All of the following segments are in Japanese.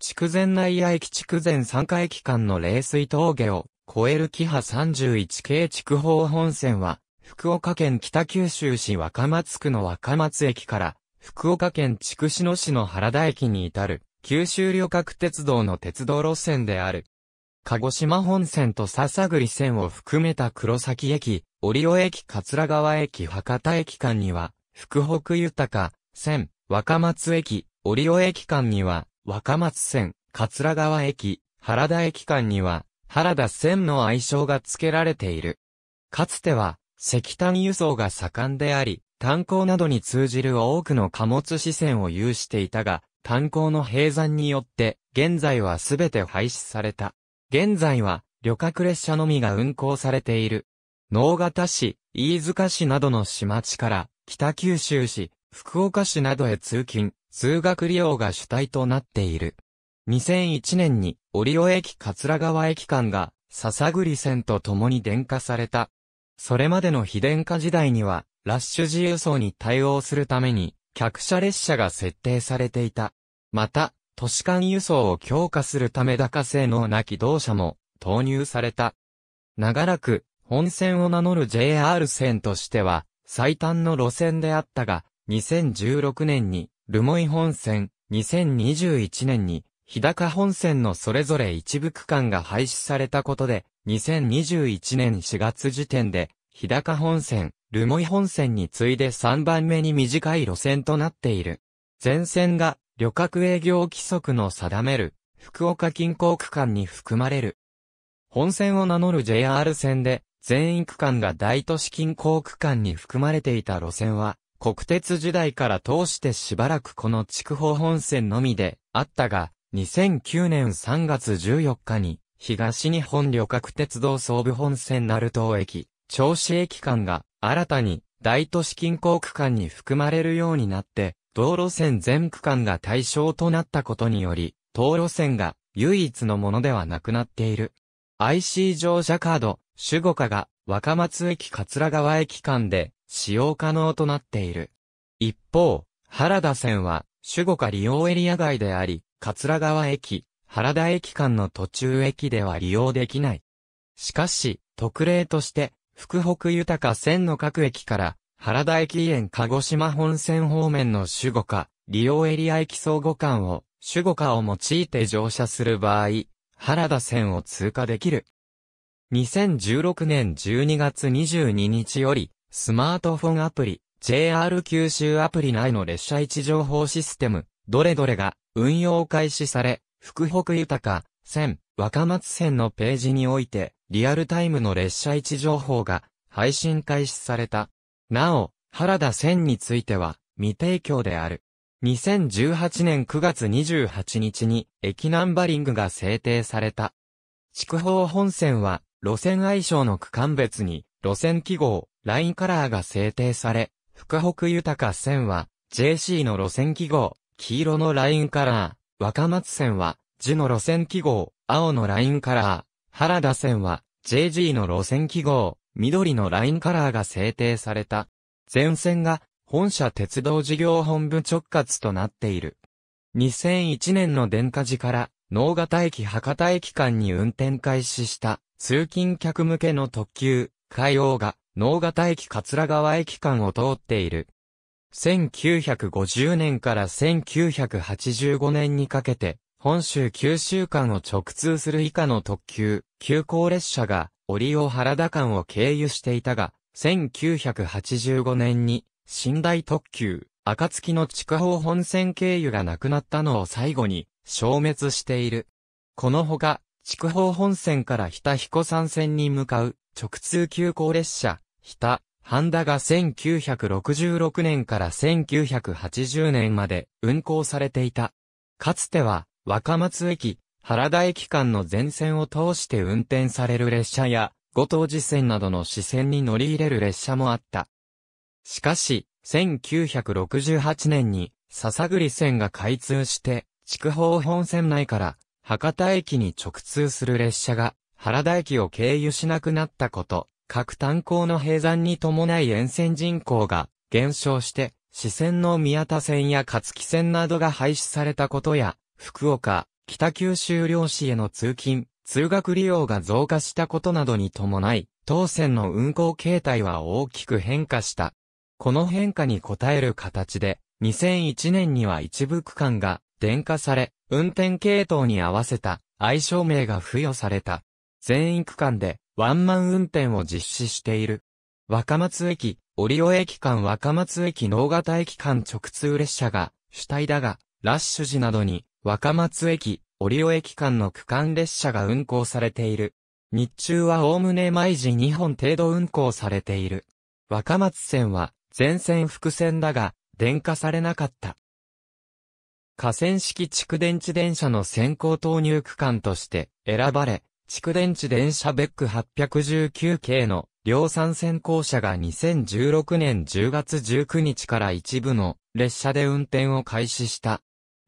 筑前内野駅筑前三回駅間の冷水峠を越える木波31系筑豊本線は、福岡県北九州市若松区の若松駅から、福岡県筑紫野市の原田駅に至る、九州旅客鉄道の鉄道路線である。鹿児島本線と笹栗線を含めた黒崎駅、折尾駅桂川駅博多駅間には、福北豊線、若松駅、折尾駅間には、若松線、桂川駅、原田駅間には、原田線の愛称が付けられている。かつては、石炭輸送が盛んであり、炭鉱などに通じる多くの貨物支線を有していたが、炭鉱の閉山によって、現在はすべて廃止された。現在は、旅客列車のみが運行されている。能形市、飯塚市などの市町から、北九州市、福岡市などへ通勤、通学利用が主体となっている。2001年に、リ尾駅桂川駅間が、笹栗線と共に電化された。それまでの非電化時代には、ラッシュ自由送に対応するために、客車列車が設定されていた。また、都市間輸送を強化するため高性能な機動車も投入された。長らく、本線を名乗る JR 線としては、最短の路線であったが、2016年に留萌本線、2021年に、日高本線のそれぞれ一部区間が廃止されたことで、2021年4月時点で、日高本線、留萌本線に次いで3番目に短い路線となっている。全線が旅客営業規則の定める福岡近郊区間に含まれる。本線を名乗る JR 線で全員区間が大都市近郊区間に含まれていた路線は国鉄時代から通してしばらくこの筑豊本線のみであったが、2009年3月14日に、東日本旅客鉄道総武本線鳴門駅、調子駅間が、新たに、大都市近郊区間に含まれるようになって、道路線全区間が対象となったことにより、道路線が唯一のものではなくなっている。IC 乗車カード、守護課が若松駅桂川駅間で使用可能となっている。一方、原田線は、守護下利用エリア外であり、桂川駅、原田駅間の途中駅では利用できない。しかし、特例として、福北豊か線の各駅から、原田駅園鹿児島本線方面の守護下、利用エリア駅相互間を、守護下を用いて乗車する場合、原田線を通過できる。2016年12月22日より、スマートフォンアプリ、JR 九州アプリ内の列車位置情報システム、どれどれが運用開始され、福北豊か、線、若松線のページにおいて、リアルタイムの列車位置情報が配信開始された。なお、原田線については未提供である。2018年9月28日に駅ナンバリングが制定された。筑豊本線は路線愛称の区間別に路線記号、ラインカラーが制定され、福北豊か線は JC の路線記号、黄色のラインカラー、若松線は J の路線記号、青のラインカラー、原田線は JG の路線記号、緑のラインカラーが制定された。全線が本社鉄道事業本部直轄となっている。2001年の電化時から能型駅博多駅間に運転開始した通勤客向けの特急、海王が能形駅桂川駅間を通っている。1950年から1985年にかけて、本州九州間を直通する以下の特急、急行列車が、折尾原田間を経由していたが、1985年に、寝台特急、暁の筑豊本線経由がなくなったのを最後に、消滅している。このほか、筑豊本線から日田彦山線に向かう、直通急行列車、した、ハンダが1966年から1980年まで運行されていた。かつては、若松駅、原田駅間の全線を通して運転される列車や、後藤寺線などの支線に乗り入れる列車もあった。しかし、1968年に、笹栗線が開通して、筑豊本線内から、博多駅に直通する列車が、原田駅を経由しなくなったこと、各炭鉱の閉山に伴い沿線人口が減少して、四川の宮田線や勝木線などが廃止されたことや、福岡、北九州漁市への通勤、通学利用が増加したことなどに伴い、当線の運行形態は大きく変化した。この変化に応える形で、2001年には一部区間が電化され、運転系統に合わせた愛称名が付与された。全員区間でワンマン運転を実施している。若松駅、折尾駅間若松駅能形駅間直通列車が主体だが、ラッシュ時などに若松駅、折尾駅間の区間列車が運行されている。日中はおおむね毎時2本程度運行されている。若松線は全線複線だが、電化されなかった。河川式蓄電池電車の先行投入区間として選ばれ、蓄電池電車ベック819系の量産先行車が2016年10月19日から一部の列車で運転を開始した。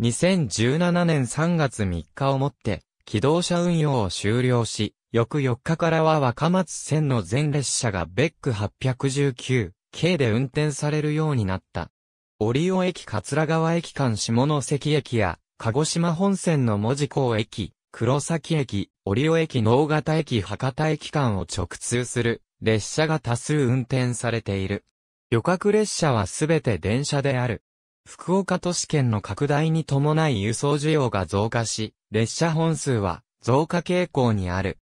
2017年3月3日をもって機動車運用を終了し、翌4日からは若松線の全列車がベック819系で運転されるようになった。折尾駅桂川駅間下関駅や鹿児島本線の文字港駅、黒崎駅、折尾駅の大駅博多駅間を直通する列車が多数運転されている。旅客列車はすべて電車である。福岡都市圏の拡大に伴い輸送需要が増加し、列車本数は増加傾向にある。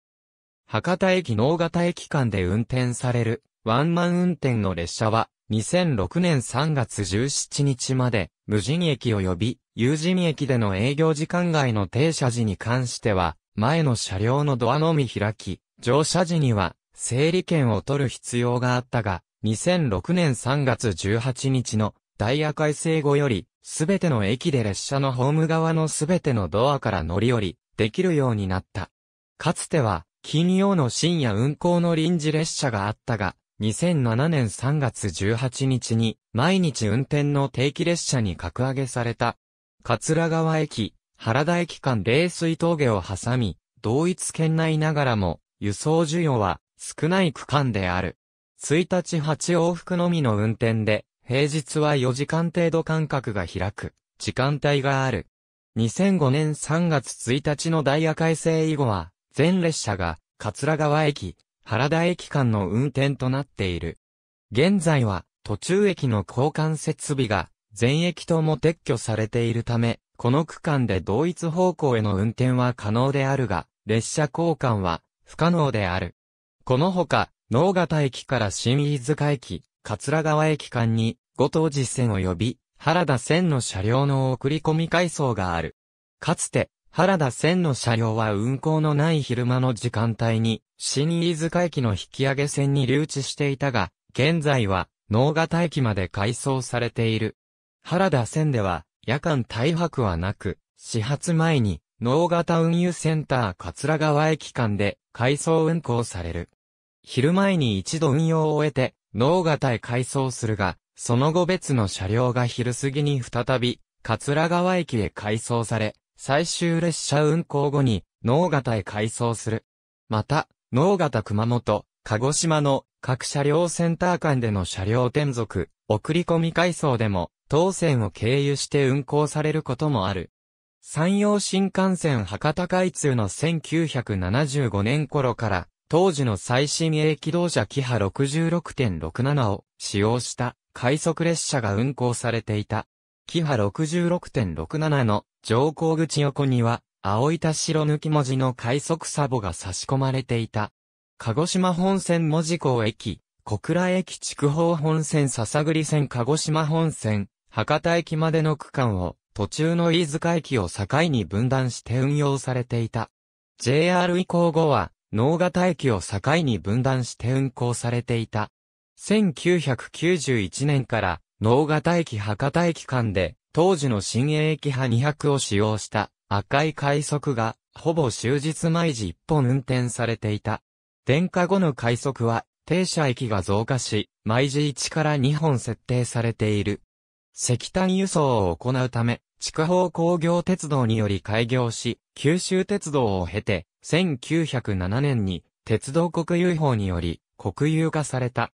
博多駅能型駅間で運転されるワンマン運転の列車は2006年3月17日まで無人駅及び有人駅での営業時間外の停車時に関しては、前の車両のドアのみ開き、乗車時には、整理券を取る必要があったが、2006年3月18日のダイヤ改正後より、すべての駅で列車のホーム側のすべてのドアから乗り降り、できるようになった。かつては、金曜の深夜運行の臨時列車があったが、2007年3月18日に、毎日運転の定期列車に格上げされた桂川駅、原田駅間冷水峠を挟み、同一県内ながらも、輸送需要は少ない区間である。1日8往復のみの運転で、平日は4時間程度間隔が開く、時間帯がある。2005年3月1日のダイヤ改正以後は、全列車が、桂川駅、原田駅間の運転となっている。現在は、途中駅の交換設備が、全駅とも撤去されているため、この区間で同一方向への運転は可能であるが、列車交換は不可能である。このほか、能形駅から新飯塚駅、桂川駅間に、五島実線及び、原田線の車両の送り込み階層がある。かつて、原田線の車両は運行のない昼間の時間帯に、新飯塚駅の引き上げ線に留置していたが、現在は、能形駅まで改装されている。原田線では、夜間大白はなく、始発前に、能型運輸センター桂川駅間で、回送運行される。昼前に一度運用を終えて、能型へ回送するが、その後別の車両が昼過ぎに再び、桂川駅へ回送され、最終列車運行後に、能型へ回送する。また、能型熊本、鹿児島の各車両センター間での車両転属、送り込み回送でも、当線を経由して運行されることもある。山陽新幹線博多開通の1975年頃から、当時の最新鋭機動車キハ66.67を使用した快速列車が運行されていた。キハ66.67の乗降口横には、青板白抜き文字の快速サボが差し込まれていた。鹿児島本線門司港駅、小倉駅筑豊本線笹栗線鹿児島本線、博多駅までの区間を、途中の飯塚駅を境に分断して運用されていた。JR 以降後は、能形駅を境に分断して運行されていた。1991年から、能形駅博多駅間で、当時の新営駅派200を使用した赤い快速が、ほぼ終日毎時一本運転されていた。電化後の快速は停車駅が増加し、毎時1から2本設定されている。石炭輸送を行うため、地下方工業鉄道により開業し、九州鉄道を経て、1907年に鉄道国有法により国有化された。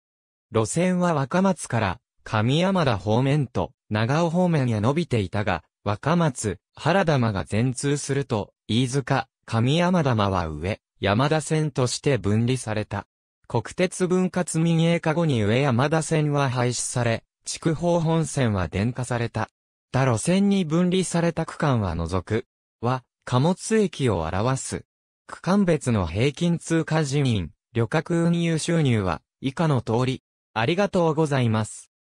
路線は若松から上山田方面と長尾方面へ伸びていたが、若松、原玉が全通すると、飯塚、上山玉は上、山田線として分離された。国鉄分割民営化後に上山田線は廃止され、筑豊本線は電化された。他路線に分離された区間は除く。は、貨物駅を表す。区間別の平均通過人員、旅客運輸収入は、以下の通り。ありがとうございます。